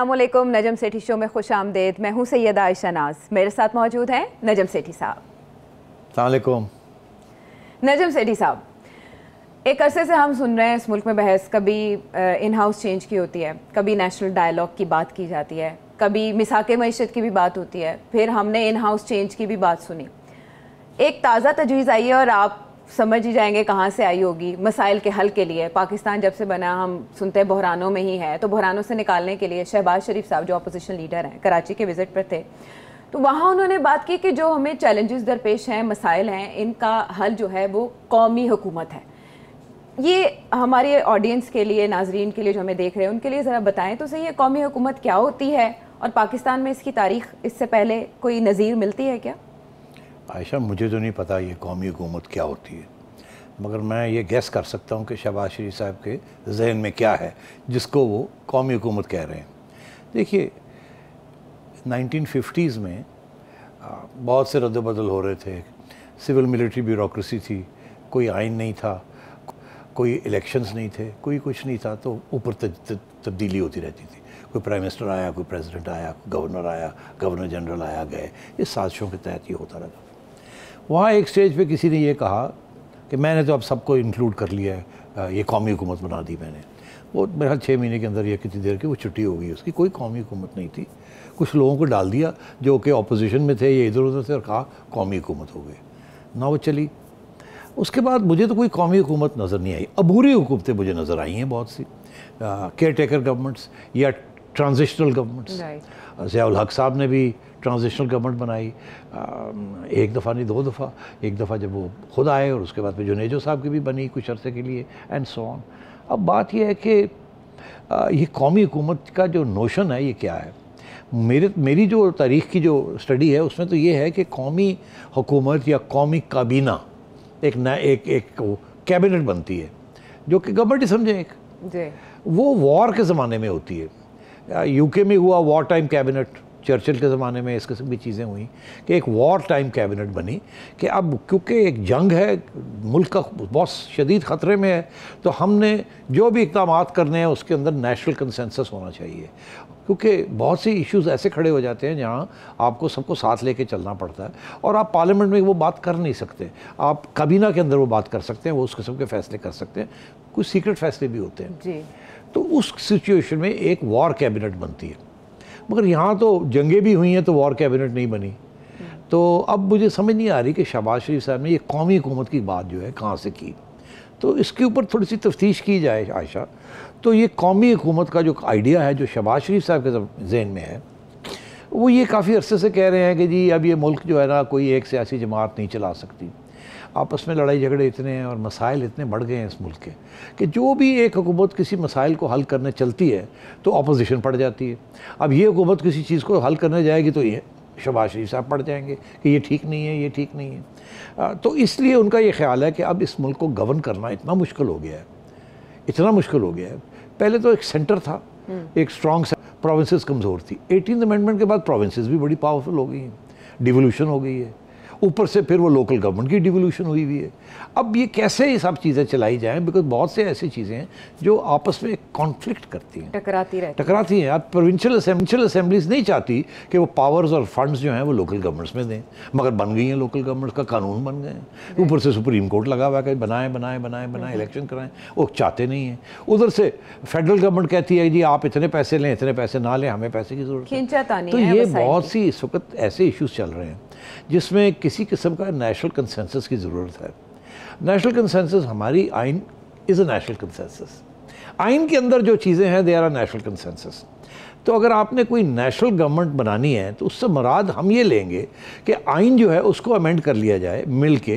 असलम नजम सेठी show में खुश आमदेद मैं हूँ सैयद आयशा नाज मेरे साथ मौजूद हैं नजम सेठी साहब नजम सेठी साहब एक अरसे से हम सुन रहे हैं इस मुल्क में बहस कभी इन हाउस चेंज की होती है कभी नेशनल डायलॉग की बात की जाती है कभी मिसाक मीशत की भी बात होती है फिर हमने इन हाउस चेंज की भी बात सुनी एक ताज़ा तजवीज़ आई है और आप समझ ही जाएंगे कहाँ से आई होगी मसाइल के हल के लिए पाकिस्तान जब से बना हम सुनते हैं बहरानों में ही है तो बहरानों से निकालने के लिए शहबाज शरीफ साहब जो अपोजिशन लीडर हैं कराची के विज़िट पर थे तो वहाँ उन्होंने बात की कि जो हमें चैलेंजेस दरपेश हैं मसाइल हैं इनका हल जो है वो कौमी हुकूमत है ये हमारे ऑडियंस के लिए नाजरीन के लिए जो हमें देख रहे हैं उनके लिए ज़रा बताएं तो सही ये कौमी हुकूमत क्या होती है और पाकिस्तान में इसकी तारीख इससे पहले कोई नज़ीर मिलती है क्या आयशा मुझे तो नहीं पता ये कौमी हुकूमत क्या होती है मगर मैं ये गैस कर सकता हूँ कि शहबाज शरीफ साहब के जहन में क्या है जिसको वो कौमी हुकूमत कह रहे हैं देखिए 1950s में बहुत से रद्दबदल हो रहे थे सिविल मिलिट्री ब्यूरोसी थी कोई आइन नहीं था कोई इलेक्शंस नहीं थे कोई कुछ नहीं था तो ऊपर तब्दीली होती रहती थी कोई प्राइम मिनिस्टर आया कोई प्रेसिडेंट आया कोई गवर्नर आया गवर्नर जनरल आया गए ये साजिशों के तहत ये होता रहता वहाँ एक स्टेज पे किसी ने ये कहा कि मैंने तो अब सबको इंक्लूड कर लिया है ये कौमी हुकूमत बना दी मैंने वो मेरा छः महीने के अंदर या कितनी देर की वो छुट्टी हो गई उसकी कोई कौमी हुकूमत नहीं थी कुछ लोगों को डाल दिया जो कि अपोजिशन में थे ये इधर उधर थे और कहा कौमी हुकूमत हो गई ना वो चली उसके बाद मुझे तो कोई कौमी हुकूमत नज़र नहीं आई अबूरी हुकूमतें मुझे नज़र आई हैं बहुत सी केयर टेकर गवर्नमेंट्स या ट्रांजिशनल गवर्नमेंट्स ज़ियाल हक साहब ने भी ट्रांजिशनल गवर्नमेंट बनाई um, एक दफ़ा नहीं दो दफ़ा एक दफ़ा जब वो खुद आए और उसके बाद फिर जुनेजो साहब की भी बनी कुछ अरसे के लिए एंड सो ऑन अब बात यह है कि ये कौमी हुकूमत का जो नोशन है ये क्या है मेरे मेरी जो तारीख़ की जो स्टडी है उसमें तो ये है कि कौमी हुकूमत या कौमी काबीना एक न एक एक कैबिनेट बनती है जो कि गवर्नमेंट ही समझें एक वो वॉर के ज़माने में होती है यूके में हुआ वॉर टाइम कैबिनेट चर्चिल के ज़माने में इस किस्म की चीज़ें हुई कि एक वॉर टाइम कैबिनेट बनी कि अब क्योंकि एक जंग है मुल्क का बहुत शदीद ख़तरे में है तो हमने जो भी इकदाम करने हैं उसके अंदर नेशनल कंसेंसस होना चाहिए क्योंकि बहुत सी इश्यूज ऐसे खड़े हो जाते हैं जहाँ आपको सबको साथ लेके चलना पड़ता है और आप पार्लियामेंट में वो बात कर नहीं सकते आप काबीना के अंदर वो बात कर सकते हैं वो उस किस्म के फैसले कर सकते हैं कुछ सीक्रेट फैसले भी होते हैं जी तो उस सिचुएशन में एक वॉर कैबिनेट बनती है मगर यहाँ तो जंगें भी हुई हैं तो वॉर कैबिनेट नहीं बनी तो अब मुझे समझ नहीं आ रही कि शहबाज शरीफ साहब ने ये कौमी हुकूमत की बात जो है कहाँ से की तो इसके ऊपर थोड़ी सी तफ्तीश की जाए आयशा तो ये कौमी हुकूमत का जो आइडिया है जो शहबाज शरीफ साहब के जहन में है वो ये काफ़ी अरसे से कह रहे हैं कि जी अब ये मुल्क जो है ना कोई एक सियासी जमात नहीं चला सकती आपस में लड़ाई झगड़े इतने और मसाइल इतने बढ़ गए हैं इस मुल्क के कि जो भी एक हुकूमत किसी मसाइल को हल करने चलती है तो अपोजिशन पड़ जाती है अब ये हुकूमत किसी चीज़ को हल करने जाएगी तो ये शबाज शरीफ साहब पड़ जाएंगे कि ये ठीक नहीं है ये ठीक नहीं है तो इसलिए उनका ये ख्याल है कि अब इस मुल्क को गवर्न करना इतना मुश्किल हो गया है इतना मुश्किल हो गया है पहले तो एक सेंटर था हम्म। एक स्ट्रॉन्ग प्रोविंसेस कमज़ोर थी एटीन अमेंडमेंट के बाद प्रोविंसेस भी बड़ी पावरफुल हो गई हैं डिवोल्यूशन हो गई है ऊपर से फिर वो लोकल गवर्नमेंट की डिवोल्यूशन हुई हुई है अब ये कैसे ये सब चीज़ें चलाई जाएँ बिकॉज बहुत से ऐसी चीज़ें हैं जो आपस में कॉन्फ्लिक्ट करती हैं टकराती रहती टकराती हैं आप प्रोविंशियल असेंशियल असेंबलीज नहीं चाहती कि वो पावर्स और फंड्स जो हैं वो लोकल गवर्नमेंट्स में दें मगर बन गई हैं लोकल गवर्नमेंट्स का कानून बन गए ऊपर से सुप्रीम कोर्ट लगा हुआ है बनाएं बनाएं बनाएं बनाएं इलेक्शन कराएं वो चाहते नहीं हैं उधर से फेडरल गवर्नमेंट कहती है जी आप इतने पैसे लें इतने पैसे ना लें हमें पैसे की जरूरत तो ये बहुत सी इस वक्त ऐसे इशूज़ चल रहे हैं जिसमें किसी किस्म का नेशनल कंसेंसस की ज़रूरत है नेशनल कंसेंसस हमारी आइन इज़ अ नेशनल कंसेंसस आइन के अंदर जो चीज़ें हैं they are a national consensus तो अगर आपने कोई नेशनल गवर्नमेंट बनानी है तो उससे मराद हम ये लेंगे कि आइन जो है उसको अमेंड कर लिया जाए मिल के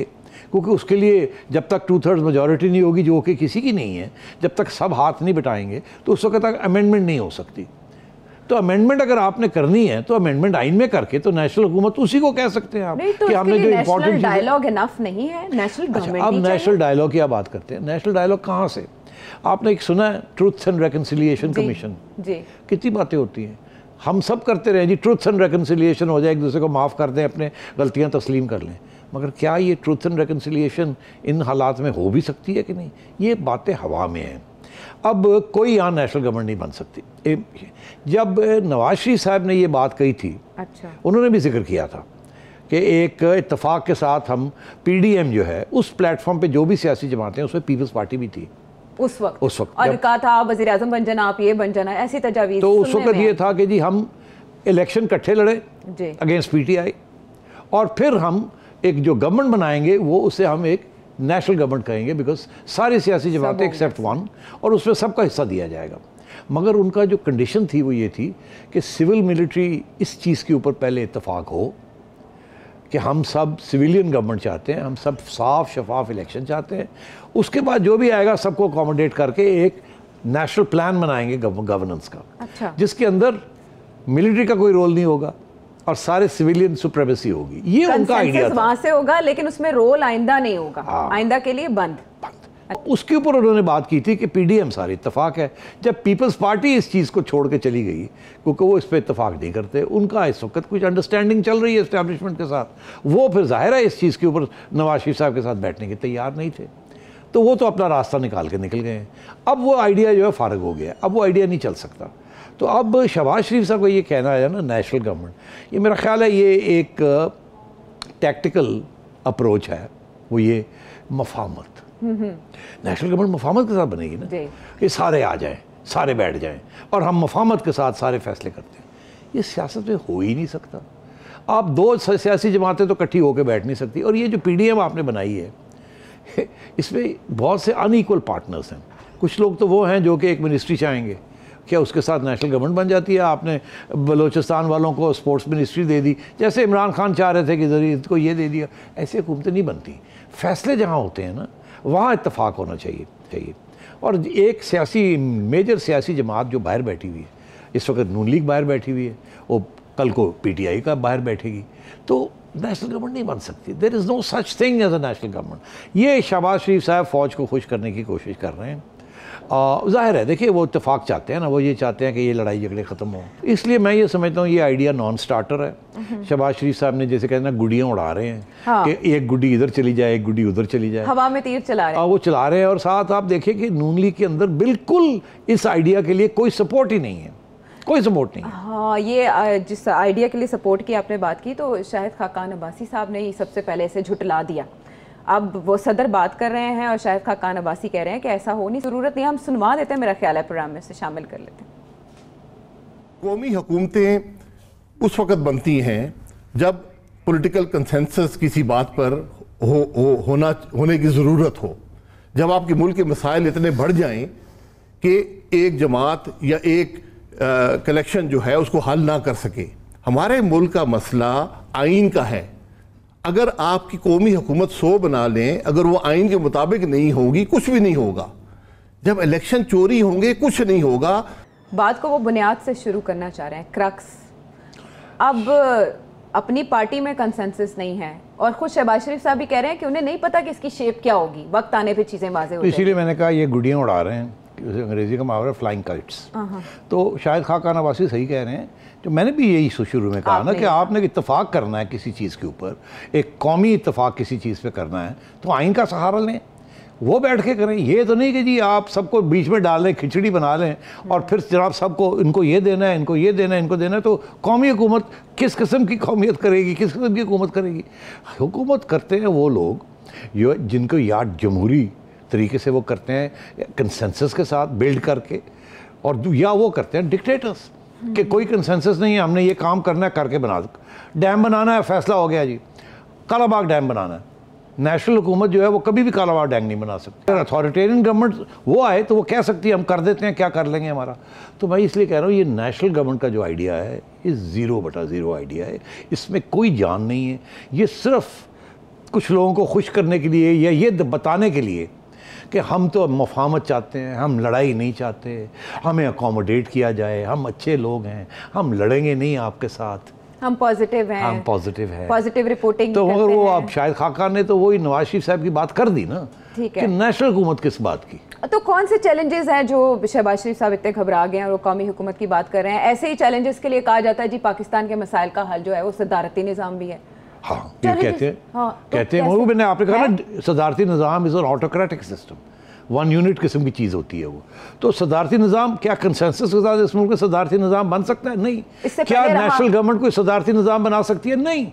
क्योंकि उसके लिए जब तक टू थर्ड मेजोरिटी नहीं होगी जो कि किसी की नहीं है जब तक सब हाथ नहीं बिटाएंगे तो उस वक्त तक अमेंडमेंट नहीं हो सकती तो अमेंडमेंट अगर आपने करनी है तो अमेंडमेंट आइन में करके तो नेशनल हुकूमत उसी को कह सकते हैं आप नहीं, तो कि हमने जो इम्पोर्टेंट डायलॉग इनफ नहीं है नेशनल अच्छा, अब नेशनल डायलॉग की आप बात करते हैं नेशनल डायलॉग कहाँ से आपने एक सुना है ट्रूथ्स एंड रेकनसिलियेशन कमीशन कितनी बातें होती हैं हम सब करते रहे जी ट्रूथ्स एंड रेकनसिलियेशन हो जाए एक दूसरे को माफ़ कर दें अपने गलतियाँ तस्लीम कर लें मगर क्या ये ट्रूथ एंड रेकनसिलियेशन इन हालात में हो भी सकती है कि नहीं ये बातें हवा में हैं अब कोई यहाँ नेशनल गवर्नमेंट नहीं बन सकती जब नवाज शरीफ साहब ने ये बात कही थी अच्छा उन्होंने भी जिक्र किया था कि एक इतफाक़ के साथ हम पीडीएम जो है उस प्लेटफॉर्म पे जो भी सियासी जमातें हैं उसमें पीपल्स पार्टी भी थी उस वक्त उस वक्त और कहा था आप वजी अजम बन जाना आप ये बन जाना ऐसी तजावीज़ तो उस वक्त ये था कि जी हम इलेक्शन कट्ठे लड़े अगेंस्ट आई और फिर हम एक जो गवर्नमेंट बनाएंगे वो उसे हम एक नेशनल गवर्नमेंट कहेंगे बिकॉज सारी सियासी जमातें एक्सेप्ट वन और उसमें सबका हिस्सा दिया जाएगा मगर उनका जो कंडीशन थी वो ये थी कि सिविल मिलिट्री इस चीज़ के ऊपर पहले इतफाक़ हो कि हम सब सिविलियन गवर्नमेंट चाहते हैं हम सब साफ शफाफ इलेक्शन चाहते हैं उसके बाद जो भी आएगा सबको अकोमोडेट करके एक नेशनल प्लान बनाएंगे गवर्नेंस का अच्छा। जिसके अंदर मिलिट्री का कोई रोल नहीं होगा और सारे सिविलियन सुप्रेमेसी होगी ये उनका आइडिया वहां से होगा लेकिन उसमें रोल आइंदा नहीं होगा हाँ। आइंदा के लिए बंद उसके ऊपर उन्होंने बात की थी कि पीडीएम सारे इतफाक है जब पीपल्स पार्टी इस चीज़ को छोड़ के चली गई क्योंकि वो इस पर इतफाक नहीं करते उनका इस वक्त कुछ अंडरस्टैंडिंग चल रही है इस्टेब्लिशमेंट के साथ वो फिर जाहिर है इस चीज़ के ऊपर नवाज शरीफ साहब के साथ बैठने के तैयार नहीं थे तो वो तो अपना रास्ता निकाल के निकल गए अब वो आइडिया जो है फारग हो गया अब वो आइडिया नहीं चल सकता तो अब शहबाज शरीफ साहब का ये कहना है ना नेशनल गवर्नमेंट ये मेरा ख्याल है ये एक टैक्टिकल अप्रोच है वो ये मफामत नेशनल गवर्नमेंट मफामत के साथ बनेगी ना कि सारे आ जाएं सारे बैठ जाएं और हम मफामत के साथ सारे फैसले करते हैं ये सियासत में हो ही नहीं सकता आप दो सियासी जमातें तो इकट्ठी होकर बैठ नहीं सकती और ये जो पी आपने बनाई है इसमें बहुत से अनईक्वल पार्टनर्स हैं कुछ लोग तो वो हैं जो कि एक मिनिस्ट्री चाहेंगे क्या उसके साथ नेशनल गवर्नमेंट बन जाती है आपने बलूचिस्तान वालों को स्पोर्ट्स मिनिस्ट्री दे दी जैसे इमरान खान चाह रहे थे कि जरिए को ये दे दिया ऐसी हुकूमतें नहीं बनती फैसले जहाँ होते हैं ना वहाँ इतफाक़ होना चाहिए चाहिए और एक सियासी मेजर सियासी जमात जो बाहर बैठी हुई है इस वक्त नून लीग बाहर बैठी हुई है वो कल को पीटीआई का बाहर बैठेगी तो नेशनल गवर्नमेंट नहीं बन सकती there is no such thing as a national government ये शहबाज शरीफ साहब फ़ौज को खुश करने की कोशिश कर रहे हैं ज़ाहिर है देखिए वो इतफाक़ चाहते हैं ना वो ये चाहते हैं कि ये लड़ाई झगड़े ख़त्म हो इसलिए मैं ये समझता हूँ ये आइडिया नॉन स्टार्टर है हम्म। शबाज शरीफ साहब ने जैसे कहते हैं गुडियाँ उड़ा रहे हैं हाँ। कि एक गुड्डी इधर चली जाए एक गुड्डी उधर चली जाए हवा में तीर चला रहे हैं वो चला रहे हैं और साथ आप देखिए कि नून लीग के अंदर बिल्कुल इस आइडिया के लिए कोई सपोर्ट ही नहीं है कोई सपोर्ट नहीं हाँ ये जिस आइडिया के लिए सपोर्ट की आपने बात की तो शाहिद खाकान अब्बासी साहब ने सबसे पहले इसे झुटला दिया अब वो सदर बात कर रहे हैं और शायद खाकान अब्बासी कह रहे हैं कि ऐसा हो नहीं ज़रूरत नहीं हम सुनवा देते हैं मेरा ख्याल है प्रोग्राम में से शामिल कर लेते हैं कौमी हुकूमतें उस वक्त बनती हैं जब पॉलिटिकल कंसेंसस किसी बात पर हो, हो होना होने की ज़रूरत हो जब आपके मुल्क के मसाइल इतने बढ़ जाएं कि एक जमात या एक कलेक्शन जो है उसको हल ना कर सके हमारे मुल्क का मसला आइन का है अगर आपकी कौमी हुकूमत सो बना लें अगर वो आइन के मुताबिक नहीं होगी कुछ भी नहीं होगा जब इलेक्शन चोरी होंगे कुछ नहीं होगा बात को वो बुनियाद से शुरू करना चाह रहे हैं क्रक्स अब अपनी पार्टी में कंसेंसस नहीं है और खुद शहबाज शरीफ साहब भी कह रहे हैं कि उन्हें नहीं पता कि इसकी शेप क्या होगी वक्त आने पे चीज़ें वाजे तो इसीलिए मैंने कहा ये गुडियाँ उड़ा रहे हैं अंग्रेजी का मुहावरा फ्लाइंग हाँ, काइट्स हाँ। तो शायद खाकाना वासी सही कह रहे हैं तो मैंने भी यही शुरू में कहा ना कि आपने इतफाक़ करना है किसी चीज़ के ऊपर एक कौमी इतफाक़ किसी चीज़ पे करना है तो आइन का सहारा लें वो बैठ के करें ये तो नहीं कि जी आप सबको बीच में डाल लें खिचड़ी बना लें और फिर जनाब सबको इनको ये देना है इनको ये देना है इनको देना है तो कौमी हुकूमत किस किस्म की कौमियत करेगी किस किस्म की हुकूमत करेगी हुकूमत करते हैं वो लोग जो जिनको याद जमहूरी तरीके से वो करते हैं कंसेंसस के साथ बिल्ड करके और या वो करते हैं डिक्टेटर्स कि कोई कंसेंसस नहीं है हमने ये काम करना है करके बना डैम बनाना है फैसला हो गया जी कालाबाग डैम बनाना है नेशनल हुकूमत जो है वो कभी भी कालाबाग डैम नहीं बना सकती अगर अथॉरिटेरियन गवर्नमेंट वो आए तो वो कह सकती है हम कर देते हैं क्या कर लेंगे हमारा तो मैं इसलिए कह रहा हूँ ये नेशनल गवर्नमेंट का जो आइडिया है ये ज़ीरो बटा ज़ीरो आइडिया है इसमें कोई जान नहीं है ये सिर्फ कुछ लोगों को खुश करने के लिए या ये बताने के लिए कि हम तो मफामत चाहते हैं हम लड़ाई नहीं चाहते हमें अकोमोडेट किया जाए हम अच्छे लोग हैं हम लड़ेंगे नहीं आपके साथ हम पॉजिटिव हैं हम पॉजिटिव हैं पॉजिटिव रिपोर्टिंग तो अगर वो आप शायद खाका ने तो वही नवाज शरीफ साहब की बात कर दी ना ठीक है नेशनल हुकूमत किस बात की तो कौन से चैलेंजेस हैं जो शहबाज शरीफ साहब इतने घबरा गए हैं और वो कौमी हुकूमत की बात कर रहे हैं ऐसे ही चैलेंजेस के लिए कहा जाता है जी पाकिस्तान के मसाइल का हल जो है वो सदारती निज़ाम भी है हाँ ये तो कहते हैं हाँ, तो कहते हैं महबूब मैंने आपने कहा ना सदारती निज़ाम is autocratic system one unit किस्म की चीज़ होती है वो तो सदारती निज़ाम क्या कंसेंसस के साथ इस मुल्क में सदारती निज़ाम बन सकता है नहीं क्या नेशनल गवर्नमेंट कोई सदारती निज़ाम बना सकती है नहीं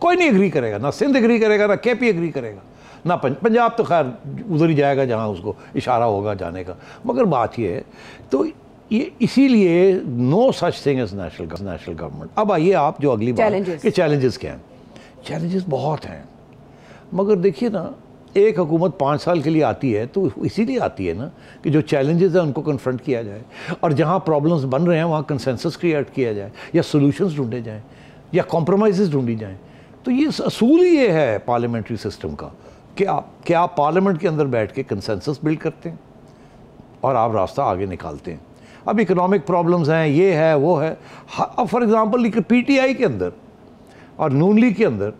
कोई नहीं एग्री करेगा ना सिंध एग्री करेगा ना के पी एग्री करेगा ना पंजाब तो खैर उधर ही जाएगा जहाँ उसको इशारा होगा जाने का मगर बात यह है तो ये इसीलिए no such thing is national national government अब आइए आप जो अगली बात के चैलेंजेस क्या हैं चैलेंजेस बहुत हैं मगर देखिए ना एक हुकूमत पाँच साल के लिए आती है तो इसीलिए आती है ना कि जो चैलेंजेस हैं उनको कन्फ्रंट किया जाए और जहाँ प्रॉब्लम्स बन रहे हैं वहाँ कंसेंसस क्रिएट किया जाए या सोल्यूशंस ढूंढे जाएँ या कॉम्प्रोमाइज ढूंढी जाएँ तो ये असूल ये है पार्लियामेंट्री सिस्टम का कि आप क्या आप पार्लियामेंट के अंदर बैठ के कंसेंसस बिल्ड करते हैं और आप रास्ता आगे निकालते हैं अब इकोनॉमिक प्रॉब्लम्स हैं ये है वो है अब फॉर एग्ज़ाम्पल पी टी आई के अंदर और नून लीग के अंदर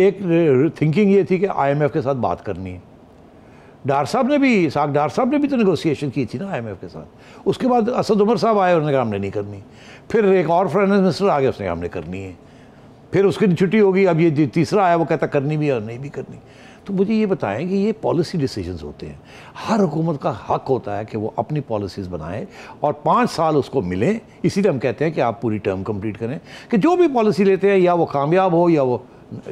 एक थिंकिंग ये थी कि आईएमएफ के साथ बात करनी है डार साहब ने भी साग डार साहब ने भी तो नेगोशिएशन की थी ना आईएमएफ के साथ उसके बाद असद उमर साहब आए उन्होंने कहा हमने नहीं करनी फिर एक और फाइनेंस मिनिस्टर आ गया उसने कहा हमने करनी है फिर उसकी छुट्टी होगी अब ये तीसरा आया वो कहता करनी भी और नहीं भी करनी तो मुझे ये बताएं कि ये पॉलिसी डिसीजंस होते हैं हर हुकूमत का हक होता है कि वो अपनी पॉलिसीज़ बनाए और पाँच साल उसको मिलें इसीलिए हम कहते हैं कि आप पूरी टर्म कंप्लीट करें कि जो भी पॉलिसी लेते हैं या वो कामयाब हो या वो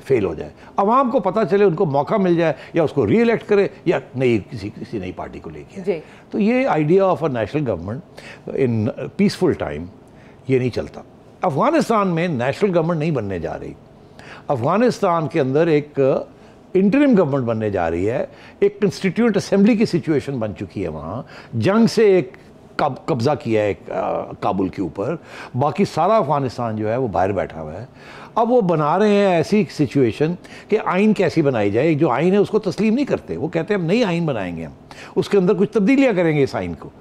फेल हो जाए आवाम को पता चले उनको मौका मिल जाए या उसको री एलेक्ट करे या नई किसी किसी नई पार्टी को लेके तो ये idea of a national government in peaceful time ये नहीं चलता अफ़गानिस्तान में नेशनल गवर्नमेंट नहीं बनने जा रही अफ़गानिस्तान के अंदर एक इंटरिम गवर्नमेंट बनने जा रही है एक कंस्टिट्यूंट असम्बली की सिचुएशन बन चुकी है वहाँ जंग से एक कब कब्ज़ा किया है काबुल के ऊपर बाकी सारा अफगानिस्तान जो है वो बाहर बैठा हुआ है अब वो बना रहे हैं ऐसी सिचुएशन कि आइन कैसी बनाई जाए जो आइन है उसको तस्लीम नहीं करते वो कहते हैं हम नई आइन बनाएंगे हम उसके अंदर कुछ तब्दीलियाँ करेंगे इस आइन को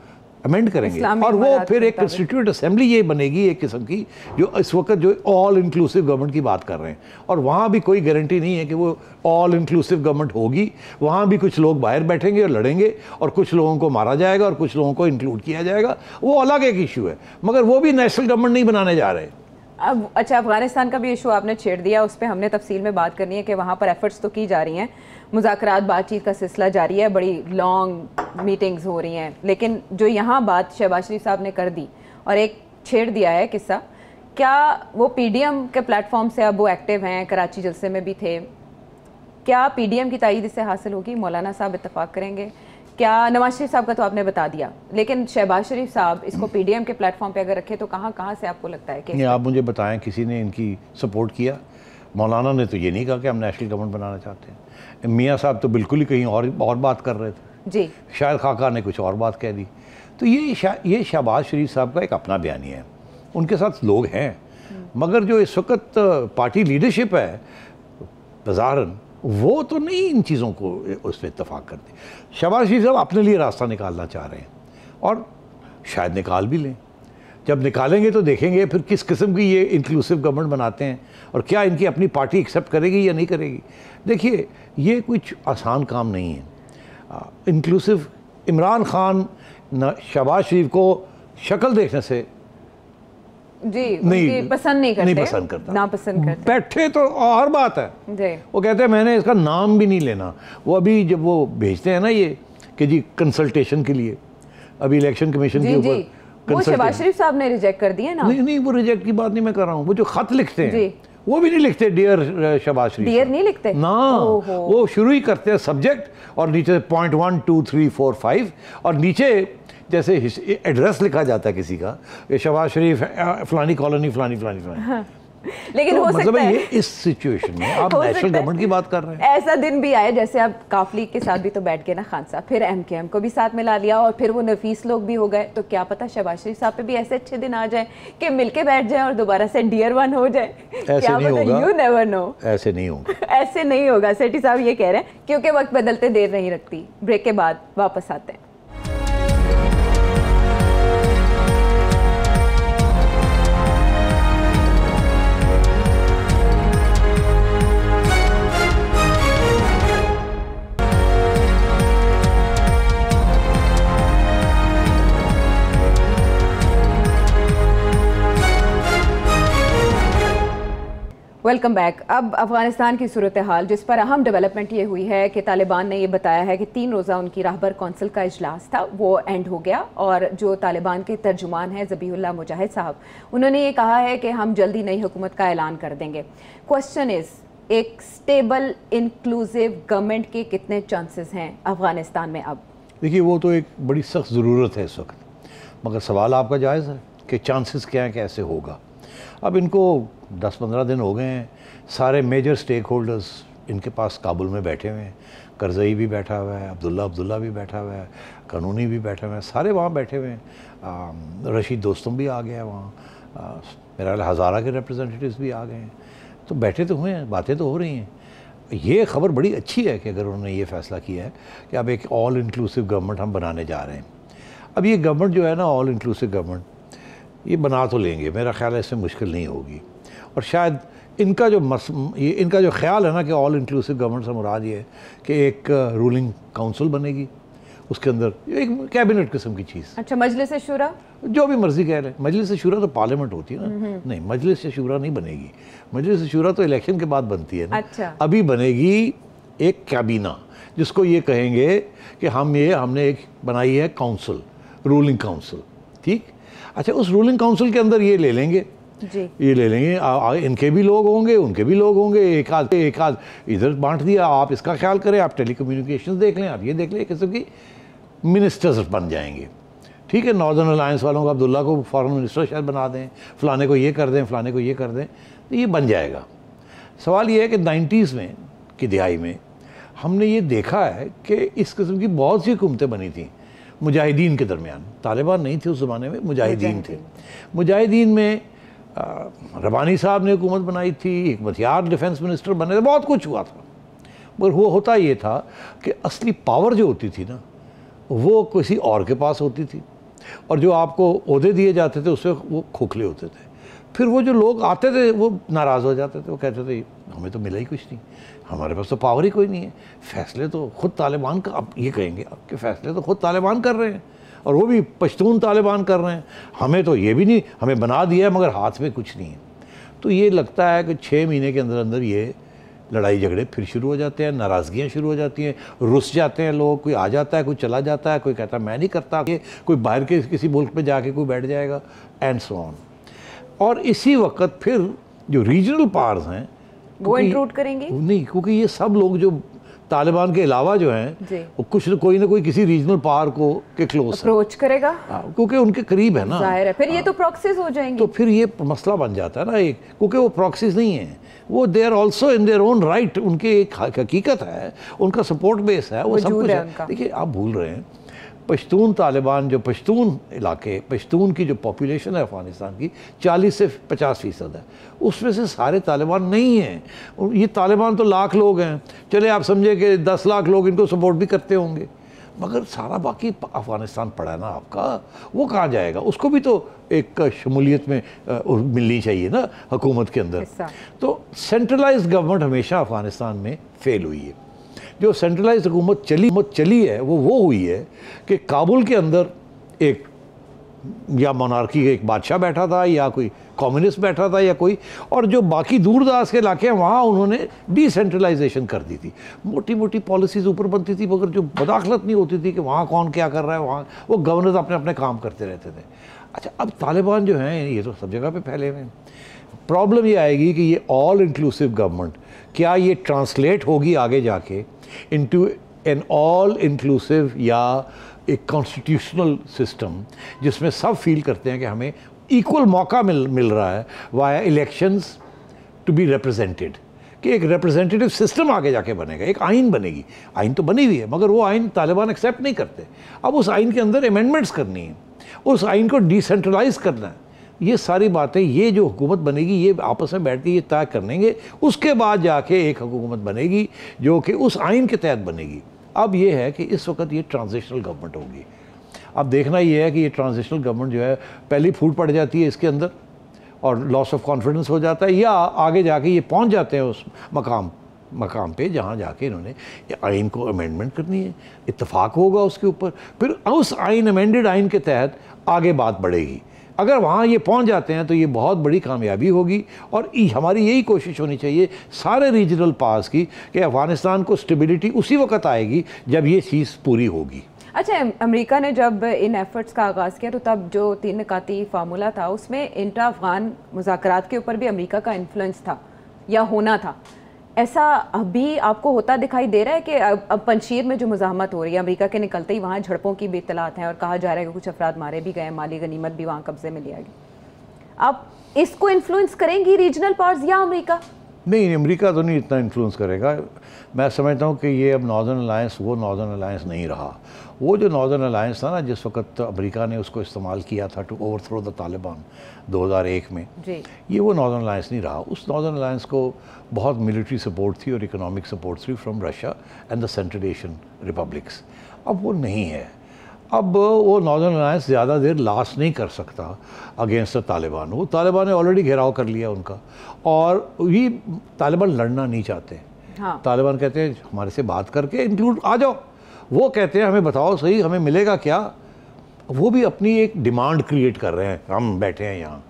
अमेंड करेंगे और वो फिर एक कंस्टिट्यूट असेंबली ये बनेगी एक किस्म की जो इस वक्त जो ऑल इंक्लूसिव गवर्नमेंट की बात कर रहे हैं और वहाँ भी कोई गारंटी नहीं है कि वो ऑल इंक्लूसिव गवर्नमेंट होगी वहाँ भी कुछ लोग बाहर बैठेंगे और लड़ेंगे और कुछ लोगों को मारा जाएगा और कुछ लोगों को इंक्लूड किया जाएगा वो अलग एक इशू है मगर वो भी नेशनल गवर्नमेंट नहीं बनाने जा रहे हैं अब अच्छा अफगानिस्तान का भी इशू आपने छेड़ दिया उस पर हमने तफसील में बात करनी है कि वहाँ पर एफर्ट्स तो की जा रही हैं मुजाकर बातचीत का सिलसिला जारी है बड़ी लॉन्ग मीटिंग्स हो रही हैं लेकिन जो यहाँ बात शहबाज शरीफ साहब ने कर दी और एक छेड़ दिया है किस्सा क्या वो एम के प्लेटफॉर्म से अब वो एक्टिव हैं कराची जलसे में भी थे क्या एम की तइद इससे हासिल होगी मौलाना साहब इतफाक़ करेंगे क्या नवाज शरीफ साहब का तो आपने बता दिया लेकिन शहबाज शरीफ साहब इसको पीडीएम के प्लेटफॉर्म पे अगर रखे तो कहाँ कहाँ से आपको लगता है कि नहीं आप मुझे बताएं किसी ने इनकी सपोर्ट किया मौलाना ने तो ये नहीं कहा कि हम नेशनल गवर्नमेंट बनाना चाहते हैं मियाँ साहब तो बिल्कुल ही कहीं और और बात कर रहे थे जी शायद खाका ने कुछ और बात कह दी तो ये ये शहबाज शरीफ साहब का एक अपना बयान है उनके साथ लोग हैं मगर जो इस वक्त पार्टी लीडरशिप है बाजारन वो तो नहीं इन चीज़ों को उस पर इतफाक़ करते शबाज शरीफ साहब अपने लिए रास्ता निकालना चाह रहे हैं और शायद निकाल भी लें जब निकालेंगे तो देखेंगे फिर किस किस्म की ये इंक्लूसिव गवर्नमेंट बनाते हैं और क्या इनकी अपनी पार्टी एक्सेप्ट करेगी या नहीं करेगी देखिए ये कुछ आसान काम नहीं है इंक्लूसिव इमरान खान शबाज शरीफ को शक्ल देखने से जी नहीं पसंद नहीं करते नहीं पसंद करता ना पसंद करते बैठे तो और बात है जी वो कहते हैं मैंने इसका नाम भी नहीं लेना वो अभी जब वो भेजते हैं ना ये कि जी कंसल्टेशन के लिए अभी इलेक्शन कमीशन के ऊपर शहबाज शरीफ साहब ने रिजेक्ट कर दिया ना नहीं नहीं वो रिजेक्ट की बात नहीं मैं कर रहा हूँ वो जो खत लिखते हैं वो भी नहीं लिखते dear uh, Shabaz Sharif dear नहीं लिखते ना वो शुरू ही करते हैं सब्जेक्ट और नीचे point one two three four five और नीचे जैसे एड्रेस लिखा जाता है किसी का शबाज शरीफ फलानी कॉलोनी फलानी फलानी फलानी हाँ। लेकिन तो हो मतलब सकता है ये इस सिचुएशन में आप नेशनल गवर्नमेंट की बात कर रहे हैं ऐसा दिन भी आया जैसे आप काफली के साथ भी तो बैठ गए ना खान साहब फिर एमकेएम को भी साथ मिला लिया और फिर वो नफीस लोग भी हो गए तो क्या पता शबाज शरीफ साहब पे भी ऐसे अच्छे दिन आ जाए कि मिलके बैठ जाए और दोबारा से डियर वन हो जाए ऐसे नहीं होगा यू नेवर नो ऐसे नहीं होगा ऐसे नहीं होगा सेठी साहब ये कह रहे हैं क्योंकि वक्त बदलते देर नहीं रखती ब्रेक के बाद वापस आते हैं वेलकम बैक अब अफगानिस्तान की सूरत हाल जिस पर अहम डेवलपमेंट ये हुई है कि तालिबान ने ये बताया है कि तीन रोज़ा उनकी राहबर कौंसिल का अजलास था वो एंड हो गया और जो तालिबान के तर्जुमान हैं जबीहुल्ला मुजाहिद साहब उन्होंने ये कहा है कि हम जल्दी नई हुकूमत का ऐलान कर देंगे क्वेश्चन इज़ एक स्टेबल इंक्लूसिव गवर्नमेंट के कितने चांसेस हैं अफगानिस्तान में अब देखिए वो तो एक बड़ी सख्त ज़रूरत है इस वक्त मगर सवाल आपका जायज़ है कि चांसेस क्या हैं कैसे होगा अब इनको दस पंद्रह दिन हो गए हैं सारे मेजर स्टेक होल्डर्स इनके पास काबुल में बैठे हुए हैं करजई भी बैठा हुआ है अब्दुल्ला अब्दुल्ला भी बैठा हुआ है कानूनी भी बैठे हुए हैं सारे वहाँ बैठे हुए हैं रशीद दोस्तों भी आ गया है वहाँ मेरा हज़ारा के रिप्रेजेंटेटिव्स भी आ गए हैं तो बैठे तो हुए हैं बातें तो हो रही हैं ये खबर बड़ी अच्छी है कि अगर उन्होंने ये फैसला किया है कि अब एक ऑल इंक्लूसिव गवर्नमेंट हम बनाने जा रहे हैं अब ये गवर्नमेंट जो है ना ऑल इंक्लूसिव गवर्नमेंट ये बना तो लेंगे मेरा ख्याल है इससे मुश्किल नहीं होगी और शायद इनका जो मस ये इनका जो ख्याल है ना कि ऑल इंक्लूसिव गवर्नमेंट से मुराद ये है कि एक रूलिंग uh, काउंसिल बनेगी उसके अंदर एक कैबिनेट किस्म की चीज़ अच्छा मजलिस शुरा जो भी मर्जी कह रहे हैं मजलिस शुरा तो पार्लियामेंट होती है ना हम्म, हम्म। नहीं मजलिस शुरा नहीं बनेगी मजलिस शुरा तो इलेक्शन के बाद बनती है ना अच्छा अभी बनेगी एक कैबिना जिसको ये कहेंगे कि हम ये हमने एक बनाई है काउंसिल रूलिंग काउंसिल ठीक अच्छा उस रूलिंग काउंसिल के अंदर ये ले लेंगे ये ले लेंगे आ, आ, इनके भी लोग होंगे उनके भी लोग होंगे एक आध एक आध इधर बांट दिया आप इसका ख्याल करें आप टेली देख लें आप ये देख लें किस्म की मिनिस्टर्स बन जाएंगे ठीक है नॉर्दर्न अलायंस वालों को अब्दुल्ला को फ़ॉरन मिनिस्टर शायद बना दें फ़लाने को ये कर दें फ़लाने को ये कर दें तो ये बन जाएगा सवाल ये है कि नाइन्टीज़ में की दिहाई में हमने ये देखा है कि इस किस्म की बहुत सी हुकूमतें बनी थी मुजाहिदीन के दरमियान तालिबान नहीं थे उस ज़माने में मुजाहिदीन थे मुजाहिदीन में रबानी साहब ने हुकूमत बनाई थी एक मथियार डिफेंस मिनिस्टर बने थे बहुत कुछ हुआ था मगर वो होता ये था कि असली पावर जो होती थी ना वो किसी और के पास होती थी और जो आपको अहदे दिए जाते थे उसमें वो खोखले होते थे फिर वो जो लोग आते थे वो नाराज़ हो जाते थे वो कहते थे हमें तो मिला ही कुछ नहीं हमारे पास तो पावर ही कोई नहीं है फैसले तो ख़ुद तालिबान का आप ये कहेंगे आपके फैसले तो ख़ुद तालिबान कर रहे हैं और वो भी पश्तून तालिबान कर रहे हैं हमें तो ये भी नहीं हमें बना दिया है मगर हाथ में कुछ नहीं है तो ये लगता है कि छः महीने के अंदर अंदर ये लड़ाई झगड़े फिर शुरू हो जाते हैं नाराज़गियाँ शुरू हो जाती हैं रुस जाते हैं लोग कोई आ जाता है कोई चला जाता है कोई कहता है मैं नहीं करता कि कोई बाहर के किसी मुल्क में जाके कोई बैठ जाएगा एंड सो ऑन और इसी वक्त फिर जो रीजनल पार्स हैं वो इंक्लूड करेंगे नहीं क्योंकि ये सब लोग जो तालिबान के अलावा जो हैं वो कुछ न कोई ना कोई किसी रीजनल पावर को के क्लोज अप्रोच करेगा हाँ, क्योंकि उनके करीब है ना जाहिर है फिर आ, ये हाँ। तो प्रॉक्सीज हो जाएंगे तो फिर ये मसला बन जाता है ना एक क्योंकि वो प्रॉक्सीज नहीं है वो they are also in their own right उनके एक हकीकत है उनका सपोर्ट बेस है वो सब कुछ देखिए आप भूल रहे हैं पश्तून तालिबान जो पश्तून इलाके पश्तून की जो पॉपुलेशन है अफ़गानिस्तान की 40 से 50 फ़ीसद है उसमें से सारे तालिबान नहीं हैं ये तालिबान तो लाख लोग हैं चले आप समझे कि 10 लाख लोग इनको सपोर्ट भी करते होंगे मगर सारा बाकी अफ़गानिस्तान पड़ा है ना आपका वो कहाँ जाएगा उसको भी तो एक शमूलियत में मिलनी चाहिए ना हकूमत के अंदर तो सेंट्रलाइज गवर्नमेंट हमेशा अफ़गानिस्तान में फेल हुई है जो सेंट्रलाइज हुकूमत चली मत चली है वो वो हुई है कि काबुल के अंदर एक या मोनार्की का एक बादशाह बैठा था या कोई कम्युनिस्ट बैठा था या कोई और जो बाकी दराज के इलाके हैं वहाँ उन्होंने डिसेंट्रलाइजेशन कर दी थी मोटी मोटी पॉलिसीज़ ऊपर बनती थी मगर जो बदाखलत नहीं होती थी कि वहाँ कौन क्या कर रहा है वहाँ वो गवर्नर अपने अपने काम करते रहते थे अच्छा अब तालिबान जो हैं ये तो सब जगह पर फैले हुए हैं प्रॉब्लम ये आएगी कि ये ऑल इंक्लूसिव गवर्नमेंट क्या ये ट्रांसलेट होगी आगे जाके इनटू एन ऑल इंक्लूसिव या एक कॉन्स्टिट्यूशनल सिस्टम जिसमें सब फील करते हैं कि हमें इक्वल मौका मिल मिल रहा है via elections to be represented कि एक रिप्रेजेंटेटिव सिस्टम आगे जाके बनेगा एक आइन बनेगी आइन तो बनी हुई है मगर वो आइन तालिबान एक्सेप्ट नहीं करते अब उस आइन के अंदर अमेंडमेंट्स करनी है उस आइन को डिसेंट्रलाइज करना है ये सारी बातें ये जो हुकूमत बनेगी ये आपस में बैठ के ये तय कर लेंगे उसके बाद जाके एक हुकूमत बनेगी जो कि उस आइन के तहत बनेगी अब ये है कि इस वक्त ये ट्रांजिशनल गवर्नमेंट होगी अब देखना ये है कि ये ट्रांजिशनल गवर्नमेंट जो है पहली फूट पड़ जाती है इसके अंदर और लॉस ऑफ कॉन्फिडेंस हो जाता है या आगे जाके ये पहुंच जाते हैं उस मकाम मकाम पे जहाँ जाके इन्होंने आइन को अमेंडमेंट करनी है इतफाक़ होगा उसके ऊपर फिर उस आइन अमेंडेड आइन के तहत आगे बात बढ़ेगी अगर वहाँ ये पहुँच जाते हैं तो ये बहुत बड़ी कामयाबी होगी और हमारी यही कोशिश होनी चाहिए सारे रीजनल पास की कि अफ़गानिस्तान को स्टेबिलिटी उसी वक्त आएगी जब ये चीज़ पूरी होगी अच्छा अमेरिका ने जब इन एफर्ट्स का आगाज़ किया तो तब जो तीन निकाती फार्मूला था उसमें इंटा अफगान मुजाकर के ऊपर भी अमेरिका का इन्फ्लुएंस था या होना था ऐसा अभी आपको होता दिखाई दे रहा है कि अब, अब पंशीर में जो मुजामत हो रही है अमेरिका के निकलते ही वहाँ झड़पों की भी इतलात हैं और कहा जा रहा है कि कुछ अफराद मारे भी गए माली गनीमत भी वहाँ कब्जे में लिया गया आप इसको इन्फ्लुएंस करेंगी रीजनल पार्स या अमेरिका नहीं अमेरिका तो नहीं इतना इन्फ्लुएंस करेगा मैं समझता हूँ कि ये अब नॉर्दर्न अलायंस वो नॉर्दर्न अलायंस नहीं रहा वो जो नॉर्दर्न अलायंस था ना जिस वक्त अमेरिका ने उसको इस्तेमाल किया था to overthrow the Taliban 2001 में ये वो नॉर्दर्न अलायंस नहीं रहा उस नॉर्दर्न अलायंस को बहुत मिलिट्री सपोर्ट थी और इकोनॉमिक सपोर्ट थी from Russia and the central Asian republics अब वो नहीं है अब वो नॉर्दर्न अलायंस ज़्यादा देर लास्ट नहीं कर सकता अगेंस्ट द तालिबान वो तालिबान ने ऑलरेडी घेराव कर लिया उनका और ये तालिबान लड़ना नहीं चाहते हाँ। तालिबान कहते हैं हमारे से बात करके इंक्लूड आ जाओ वो कहते हैं हमें बताओ सही हमें मिलेगा क्या वो भी अपनी एक डिमांड क्रिएट कर रहे हैं हम बैठे हैं यहाँ